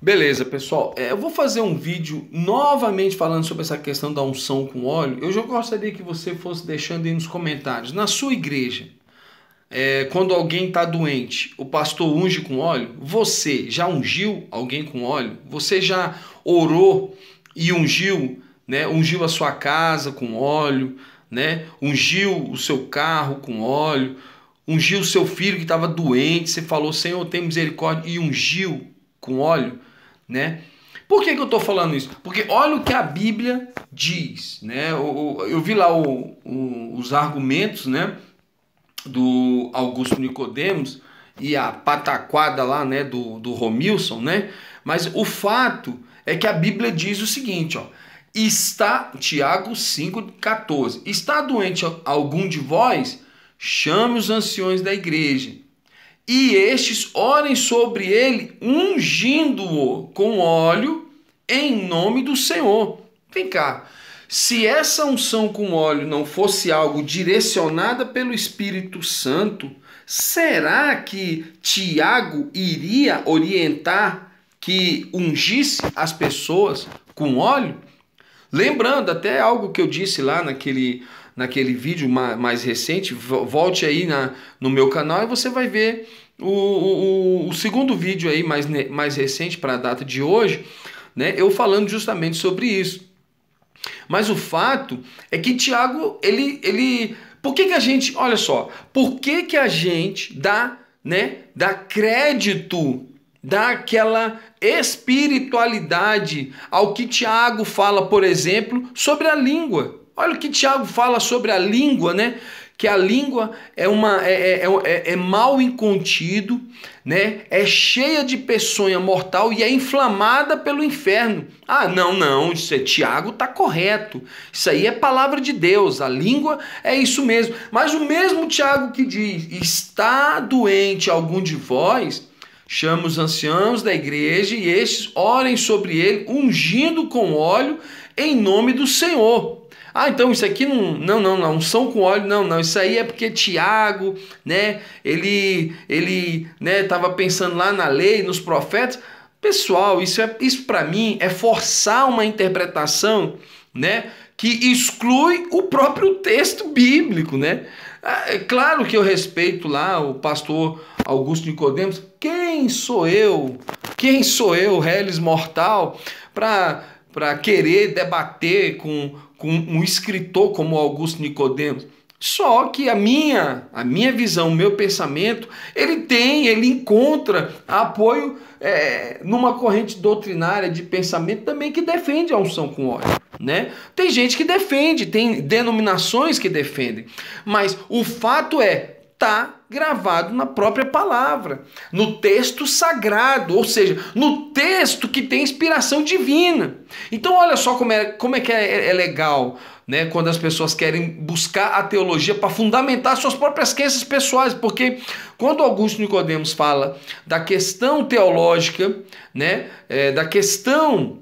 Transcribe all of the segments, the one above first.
Beleza, pessoal. É, eu vou fazer um vídeo novamente falando sobre essa questão da unção com óleo. Eu já gostaria que você fosse deixando aí nos comentários. Na sua igreja, é, quando alguém está doente, o pastor unge com óleo? Você já ungiu alguém com óleo? Você já orou e ungiu, né? Ungiu a sua casa com óleo, né? Ungiu o seu carro com óleo. Ungiu o seu filho que estava doente, você falou, Senhor, tem misericórdia, e ungiu com óleo né? Por que, que eu estou falando isso? Porque olha o que a Bíblia diz, né? Eu, eu vi lá o, o, os argumentos, né? Do Augusto Nicodemos e a pataquada lá, né? Do, do Romilson, né? Mas o fato é que a Bíblia diz o seguinte, ó. Está, Tiago 5,14, está doente algum de vós? Chame os anciões da igreja e estes orem sobre ele, ungindo-o com óleo em nome do Senhor. Vem cá. Se essa unção com óleo não fosse algo direcionada pelo Espírito Santo, será que Tiago iria orientar que ungisse as pessoas com óleo? Lembrando até algo que eu disse lá naquele naquele vídeo mais recente, volte aí na, no meu canal e você vai ver o, o, o segundo vídeo aí mais, mais recente para a data de hoje, né? Eu falando justamente sobre isso. Mas o fato é que Tiago, ele, ele, por que, que a gente, olha só, por que, que a gente dá, né, dá crédito daquela espiritualidade ao que Tiago fala, por exemplo, sobre a língua? Olha o que Tiago fala sobre a língua, né? Que a língua é uma é, é, é, é, é mal incontido, né? É cheia de peçonha mortal e é inflamada pelo inferno. Ah, não, não, isso é, Tiago tá correto. Isso aí é palavra de Deus. A língua é isso mesmo. Mas o mesmo Tiago que diz: "Está doente algum de vós?" Chama os anciãos da igreja e estes orem sobre ele, ungindo com óleo em nome do Senhor. Ah, então isso aqui não, não, não, não, unção com óleo, não, não. Isso aí é porque Tiago, né, ele, ele, né, tava pensando lá na lei, nos profetas. Pessoal, isso é, isso para mim é forçar uma interpretação, né, que exclui o próprio texto bíblico, né? Ah, é claro que eu respeito lá o pastor Augusto Nicodemos. Quem sou eu? Quem sou eu, reles mortal, para para querer debater com com um escritor como Augusto Nicodemos. Só que a minha, a minha visão, o meu pensamento, ele tem, ele encontra apoio é, numa corrente doutrinária de pensamento também que defende a unção com óleo, né? Tem gente que defende, tem denominações que defendem, mas o fato é está gravado na própria palavra, no texto sagrado, ou seja, no texto que tem inspiração divina. Então olha só como é, como é que é, é, é legal, né, quando as pessoas querem buscar a teologia para fundamentar suas próprias crenças pessoais, porque quando Augusto Nicodemos fala da questão teológica, né, é, da questão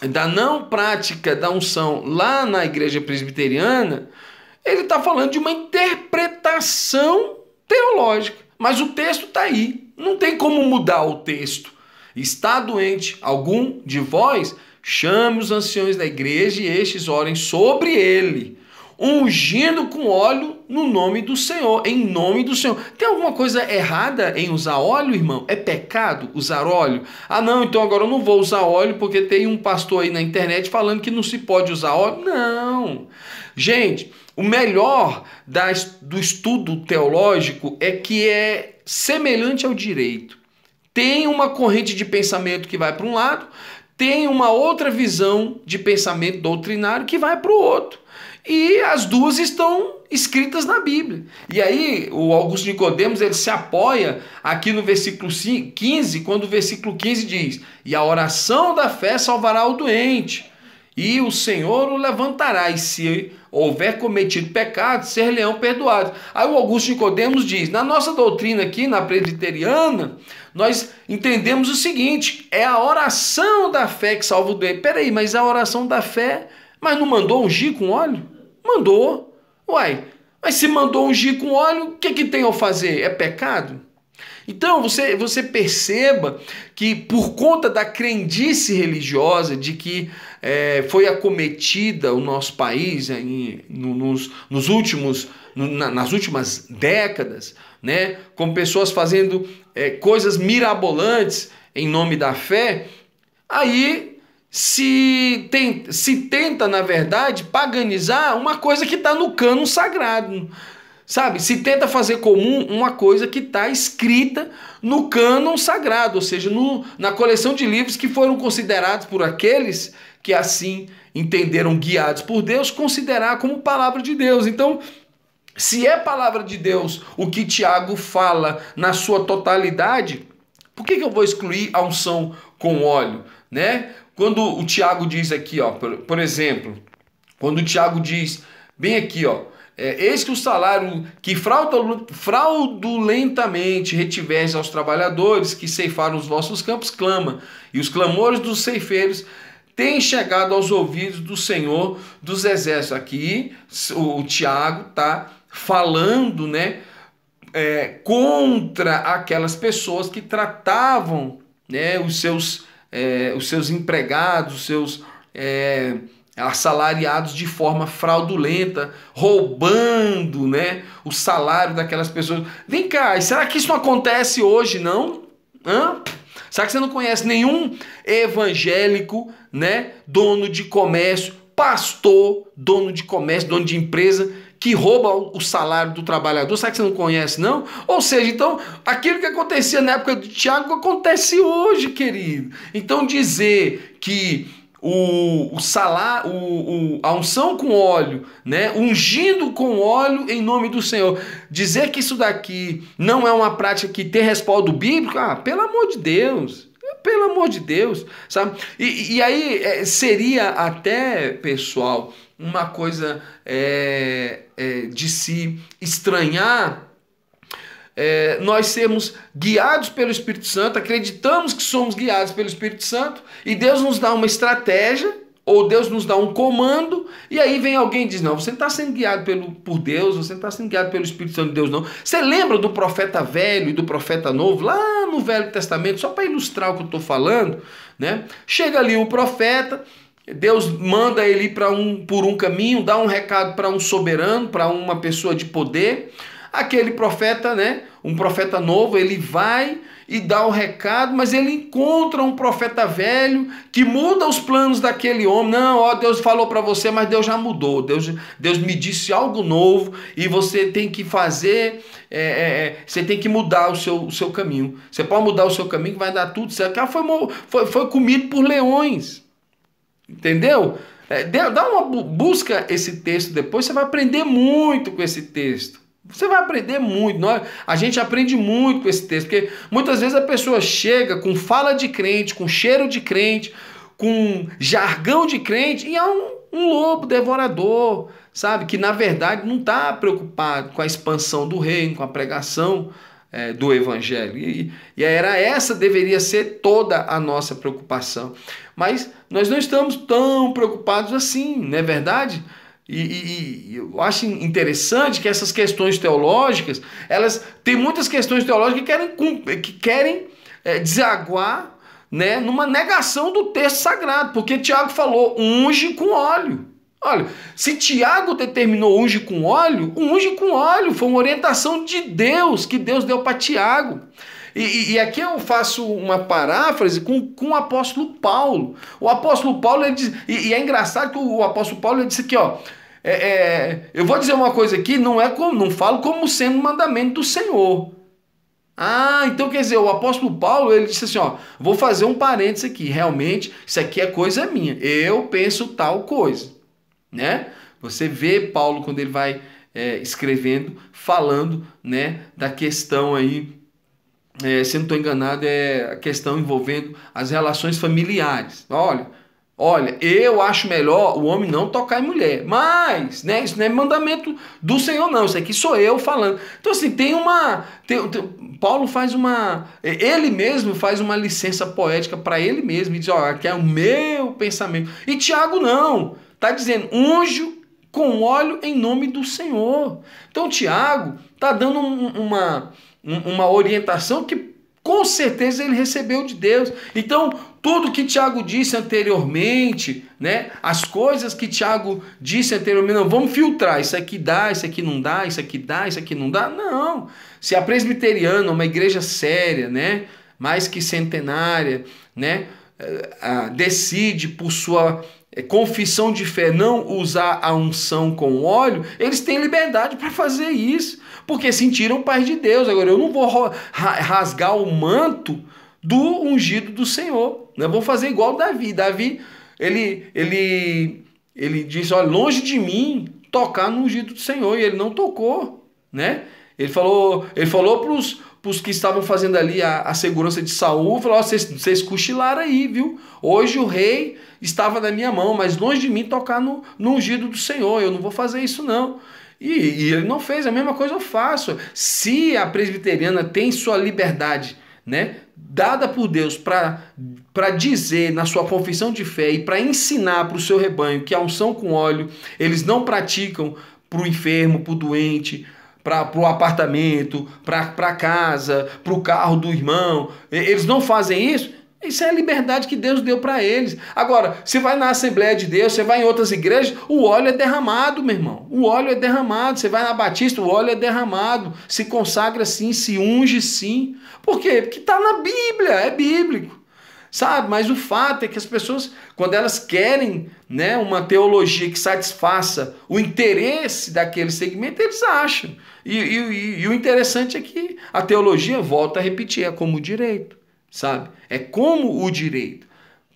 da não prática da unção lá na igreja presbiteriana, ele está falando de uma interpretação teológica. Mas o texto está aí. Não tem como mudar o texto. Está doente algum de vós? Chame os anciões da igreja e estes orem sobre ele, ungindo com óleo no nome do Senhor, em nome do Senhor. Tem alguma coisa errada em usar óleo, irmão? É pecado usar óleo? Ah, não, então agora eu não vou usar óleo porque tem um pastor aí na internet falando que não se pode usar óleo. Não. Gente, o melhor das, do estudo teológico é que é semelhante ao direito. Tem uma corrente de pensamento que vai para um lado, tem uma outra visão de pensamento doutrinário que vai para o outro. E as duas estão escritas na Bíblia. E aí o Augusto Nicodemos ele se apoia aqui no versículo 15, quando o versículo 15 diz: "E a oração da fé salvará o doente" e o Senhor o levantará, e se houver cometido pecado, ser leão perdoado. Aí o Augusto Nicodemos diz: na nossa doutrina aqui, na presbiteriana, nós entendemos o seguinte: é a oração da fé que salva o doente. Peraí, mas é a oração da fé, mas não mandou ungir com óleo? Mandou. Uai, mas se mandou ungir com óleo, o que, que tem ao fazer? É pecado? Então você, você perceba que por conta da crendice religiosa de que é, foi acometida o nosso país é, em, nos, nos últimos, nas últimas décadas, né, com pessoas fazendo é, coisas mirabolantes em nome da fé, aí se, tem, se tenta, na verdade, paganizar uma coisa que está no cano sagrado Sabe? Se tenta fazer comum uma coisa que está escrita no cânon sagrado, ou seja, no, na coleção de livros que foram considerados por aqueles que assim entenderam guiados por Deus, considerar como palavra de Deus. Então, se é palavra de Deus o que Tiago fala na sua totalidade, por que, que eu vou excluir a unção com óleo? Né? Quando o Tiago diz aqui, ó, por, por exemplo, quando o Tiago diz bem aqui, ó, é, eis que o salário que fraudulentamente retiveste aos trabalhadores que ceifaram os vossos campos clama, e os clamores dos ceifeiros têm chegado aos ouvidos do Senhor dos Exércitos. Aqui o, o Tiago está falando, né? É, contra aquelas pessoas que tratavam né, os, seus, é, os seus empregados, os seus é, assalariados de forma fraudulenta, roubando né, o salário daquelas pessoas. Vem cá, será que isso não acontece hoje, não? Hã? Será que você não conhece nenhum evangélico, né, dono de comércio, pastor, dono de comércio, dono de empresa, que rouba o salário do trabalhador? Será que você não conhece, não? Ou seja, então, aquilo que acontecia na época de Tiago acontece hoje, querido. Então, dizer que o, o o, o, a unção com óleo, né? ungindo com óleo em nome do Senhor. Dizer que isso daqui não é uma prática que tem respaldo bíblico, ah, pelo amor de Deus, pelo amor de Deus, sabe? E, e aí é, seria até, pessoal, uma coisa é, é, de se estranhar é, nós sermos guiados pelo Espírito Santo, acreditamos que somos guiados pelo Espírito Santo, e Deus nos dá uma estratégia, ou Deus nos dá um comando, e aí vem alguém e diz: Não, você não está sendo guiado pelo, por Deus, você não está sendo guiado pelo Espírito Santo de Deus, não. Você lembra do profeta velho e do profeta novo, lá no Velho Testamento, só para ilustrar o que eu estou falando, né? Chega ali o um profeta. Deus manda ele para um por um caminho, dá um recado para um soberano, para uma pessoa de poder aquele profeta, né? um profeta novo, ele vai e dá o recado, mas ele encontra um profeta velho que muda os planos daquele homem. Não, ó, Deus falou para você, mas Deus já mudou. Deus, Deus me disse algo novo e você tem que fazer, é, é, é, você tem que mudar o seu, o seu caminho. Você pode mudar o seu caminho que vai dar tudo certo. Aquela ah, foi, foi, foi comido por leões. Entendeu? É, dá uma busca esse texto depois, você vai aprender muito com esse texto. Você vai aprender muito. Nós, a gente aprende muito com esse texto, porque muitas vezes a pessoa chega com fala de crente, com cheiro de crente, com jargão de crente e é um, um lobo devorador, sabe? Que na verdade não está preocupado com a expansão do reino, com a pregação é, do evangelho. E, e era essa deveria ser toda a nossa preocupação. Mas nós não estamos tão preocupados assim, não é verdade? E, e, e, eu acho interessante que essas questões teológicas, elas têm muitas questões teológicas que querem, que querem é, desaguar né, numa negação do texto sagrado, porque Tiago falou unge com óleo. Olha, se Tiago determinou unge com óleo, unge com óleo foi uma orientação de Deus que Deus deu para Tiago. E, e, aqui eu faço uma paráfrase com, com o apóstolo Paulo. O apóstolo Paulo ele diz, e, e é engraçado que o, o apóstolo Paulo ele disse aqui, ó, é, é, eu vou dizer uma coisa aqui, não é como, não falo como sendo mandamento do Senhor. Ah, então quer dizer, o apóstolo Paulo, ele disse assim, ó, vou fazer um parênteses aqui, realmente, isso aqui é coisa minha, eu penso tal coisa, né? Você vê Paulo quando ele vai é, escrevendo, falando, né, da questão aí, é, se não estou enganado, é a questão envolvendo as relações familiares. Olha, Olha, eu acho melhor o homem não tocar em mulher. Mas, né, isso não é mandamento do Senhor, não. Isso aqui sou eu falando. Então, assim, tem uma. Tem, tem, Paulo faz uma. É, ele mesmo faz uma licença poética para ele mesmo e diz: Ó, aqui é o meu pensamento. E Tiago não. Tá dizendo: unjo com óleo em nome do Senhor. Então, Tiago tá dando um, uma, um, uma orientação que com certeza ele recebeu de Deus. Então, tudo que Tiago disse anteriormente, né? As coisas que Tiago disse anteriormente, não vamos filtrar, isso aqui dá, isso aqui não dá, isso aqui dá, isso aqui não dá. Não. Se a presbiteriana, uma igreja séria, né, mais que centenária, né, eh, ah, decide por sua é confissão de fé, não usar a unção com óleo, eles têm liberdade para fazer isso, porque sentiram o Pai de Deus. Agora, eu não vou rasgar o manto do ungido do Senhor. Né? Vou fazer igual Davi. Davi, ele, ele, ele diz: olha, longe de mim tocar no ungido do Senhor, e ele não tocou, né? Ele falou, ele falou pros, pros que estavam fazendo ali a, a segurança de Saul, falou: vocês, vocês cochilaram aí, viu? Hoje o rei estava na minha mão, mas longe de mim tocar no, no ungido do Senhor, eu não vou fazer isso não. E, e ele não fez, a mesma coisa eu faço. Se a presbiteriana tem sua liberdade, né, dada por Deus para dizer na sua confissão de fé e para ensinar para o seu rebanho que a unção com óleo eles não praticam para o enfermo, para o doente, para o apartamento, para a casa, para o carro do irmão. Eles não fazem isso? Isso é a liberdade que Deus deu para eles. Agora, você vai na Assembleia de Deus, você vai em outras igrejas, o óleo é derramado, meu irmão. O óleo é derramado. Você vai na Batista, o óleo é derramado. Se consagra sim, se unge sim. Por quê? Porque está na Bíblia, é bíblico sabe? Mas o fato é que as pessoas, quando elas querem né, uma teologia que satisfaça o interesse daquele segmento, eles acham. E, e, e o interessante é que a teologia, volta a repetir, é como o direito, sabe? É como o direito.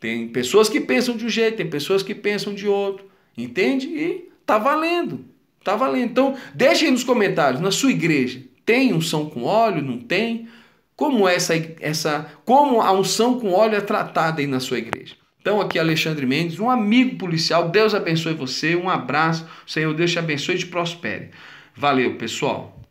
Tem pessoas que pensam de um jeito, tem pessoas que pensam de outro, entende? E tá valendo, tá valendo. Então, deixem nos comentários, na sua igreja, tem um são com óleo, não tem? Como essa, essa, como a unção com óleo é tratada aí na sua igreja. Então, aqui Alexandre Mendes, um amigo policial. Deus abençoe você. Um abraço. Senhor Deus te abençoe e te prospere. Valeu, pessoal.